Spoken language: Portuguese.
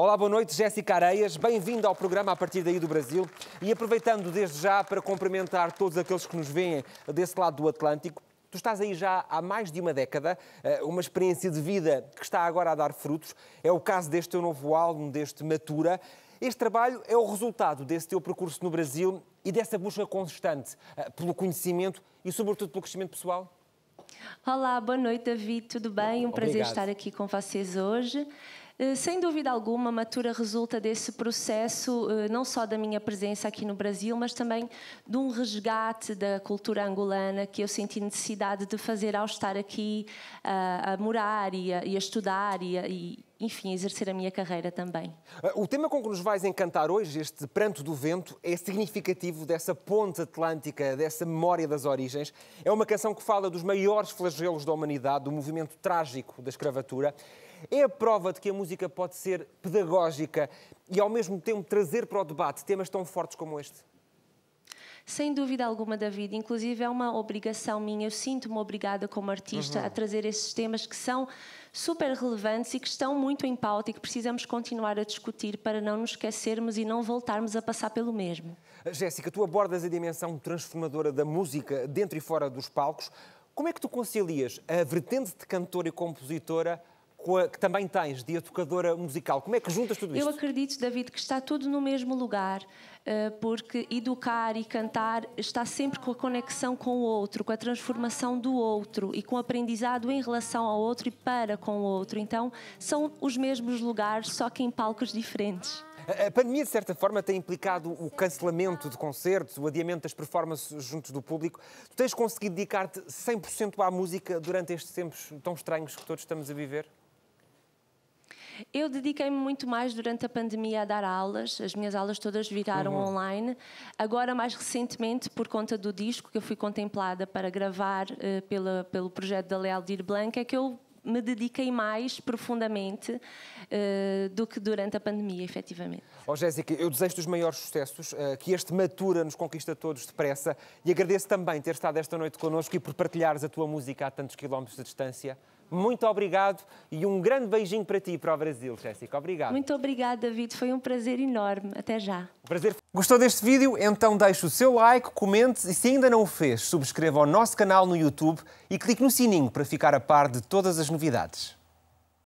Olá, boa noite, Jéssica Areias. Bem-vindo ao programa A Partir Daí do Brasil. E aproveitando desde já para cumprimentar todos aqueles que nos veem desse lado do Atlântico, Tu estás aí já há mais de uma década, eh, uma experiência de vida que está agora a dar frutos. É o caso deste teu novo álbum, deste Matura. Este trabalho é o resultado desse teu percurso no Brasil e dessa busca constante eh, pelo conhecimento e, sobretudo, pelo crescimento pessoal? Olá, boa noite, David. Tudo bem? Um Obrigado. prazer estar aqui com vocês hoje. Eh, sem dúvida alguma, a Matura resulta desse processo, eh, não só da minha presença aqui no Brasil, mas também de um resgate da cultura angolana que eu senti necessidade de fazer ao estar aqui eh, a, morar e a, estudar e enfim, exercer a minha carreira também. Ah, o tema com que nos vais encantar hoje, este Pranto do Vento, é significativo dessa ponte atlântica, dessa memória das origens. É uma canção que fala dos maiores flagelos da humanidade, do movimento trágico da escravatura. É a prova de que a música pode ser pedagógica e, ao mesmo tempo, trazer para o debate temas tão fortes como este sem dúvida alguma, David. Inclusive, é uma obrigação minha, eu sinto-me obrigada como artista uhum. a trazer esses temas que são super relevantes e que estão muito em pauta e que precisamos continuar a discutir para não nos esquecermos e não voltarmos a passar pelo mesmo. Jéssica, tu abordas a dimensão transformadora da música dentro e fora dos palcos. Como é que tu concilias a vertente de cantora e compositora a, que também tens de educadora musical. Como é que juntas tudo isto? Eu acredito, David, que está tudo no mesmo lugar, eh, porque educar e cantar está sempre com a conexão com o outro, com a transformação do outro e com o aprendizado em relação ao outro e para com o outro. Então, são os mesmos lugares, só que em palcos diferentes. A pandemia, de certa forma, tem implicado o cancelamento de concertos, o adiamento das performances junto do público. Tu tens conseguido dedicar-te 100% à música durante estes tempos tão estranhos que todos estamos a viver? Eu dediquei-me muito mais durante a pandemia a dar aulas, as minhas aulas todas viraram uhum. online. Agora, mais recentemente, por conta do disco que eu fui contemplada para gravar uh, pela, pelo projeto da Lealdir Blanca, é que eu me dediquei mais profundamente uh, do que durante a pandemia, efetivamente. Ó oh, Jéssica, eu desejo-te os maiores sucessos, uh, que este Matura nos conquista todos depressa e agradeço também ter estado esta noite connosco e por partilhares a tua música a tantos quilómetros de distância muito obrigado e um grande beijinho para ti e para o Brasil, Jéssica. Obrigado. Muito obrigado, David. Foi um prazer enorme. Até já. Prazer. Gostou deste vídeo? Então deixe o seu like, comente e se ainda não o fez, subscreva o nosso canal no YouTube e clique no sininho para ficar a par de todas as novidades.